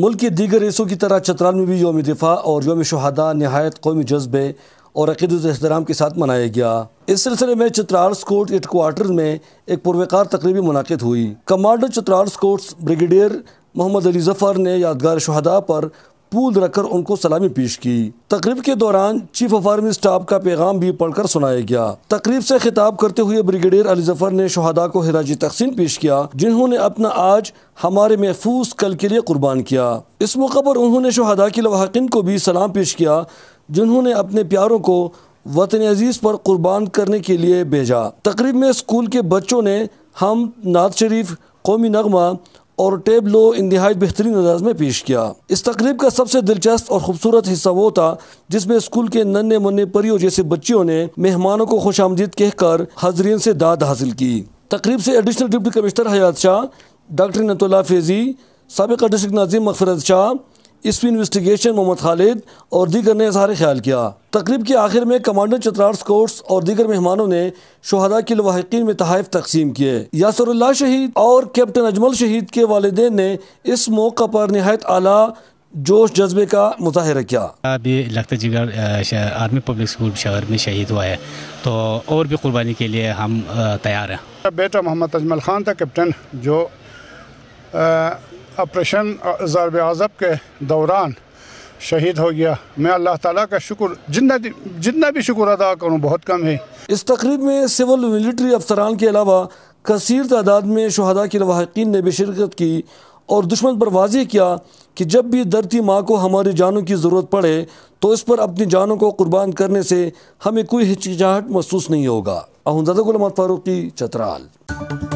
मुल्क के दीगर हिस्सों की तरह चतराल में भी योम दिफा और योम शहदा नहायत कौमी जज्बे और अकीदराम के साथ मनाया गया इस सिलसिले में चतराल स्कोर्ट हेड कोार्टर में एक पुरवकार तकरीबी मुनद हुई commander Chitral scouts brigadier Mohammad Ali Zafar ने यादगार शहदा पर पूल रखकर उनको सलामी पेश की तकरीब के दौरान चीफ ऑफ आर्मी स्टाफ का पैगाम भी पढ़कर सुनाया गया तकरीब से खिताब करते हुए ब्रिगेडियर अली जफर ने शहदा को हिराज तकसीम पेश किया जिन्होंने अपना आज हमारे महफूज कल के लिए कुर्बान किया इस मौके पर उन्होंने शहदा के लवाकिन को भी सलाम पेश किया जिन्होंने अपने प्यारों को वतन अजीज़ पर कुर्बान करने के लिए भेजा तकरीब में स्कूल के बच्चों ने हम नाज शरीफ कौमी नगमा और टेबलो इंतहाई बेहतरीन अंदाज में पेश किया इस तकरीब का सबसे दिलचस्प और खूबसूरत हिस्सा वो था जिसमें स्कूल के नन्हे मुन्ने परियों जैसे बच्चियों ने मेहमानों को खुश आमदीद कहकर हाजरीन से दाद हासिल की तकरीब से additional deputy commissioner Hayat Shah doctor नतुल्ला फैजी सबका डिस्ट्रिक्ट नाजिम मकफरत शाह इस इन्वेस्टिगेशन मोहम्मद खालिद और दीगर ने इजहार ख्याल किया तकरीब के आखिर में कमांडर चतरार स्कोर्ट्स और दीगर मेहमानों ने शहदा के लवाहकिन में तहफ़ तकसीम किए यासरल्ला शहीद और कैप्टन अजमल शहीद के वालदे ने इस मौका पर नहायत आला जोश जज्बे का मुजाहरा किया अभी लखता जिगर आर्मी पब्लिक स्कूल शहर में शहीद हुआ है तो और भी कुर्बानी के लिए हम तैयार हैं बेटा मोहम्मद अजमल खान था कैप्टन जो ऑपरेशन ज़रब अज़ब के दौरान शहीद हो गया मैं अल्लाह ताला का शुक्र जितना जितना भी शुक्र अदा करूँ बहुत कम है इस तकरीब में सिविल मिलिट्री अफसरान के अलावा कसर तादाद में शहदा के लवाकिन ने भी शिरकत की और दुश्मन पर वाजे किया कि जब भी दरती माँ को हमारी जानों की ज़रूरत पड़े तो इस पर अपनी जानों को कुर्बान करने से हमें कोई हिचकिचाहट महसूस नहीं होगा अहमदादा गुलाम फ़ारूकी चतराल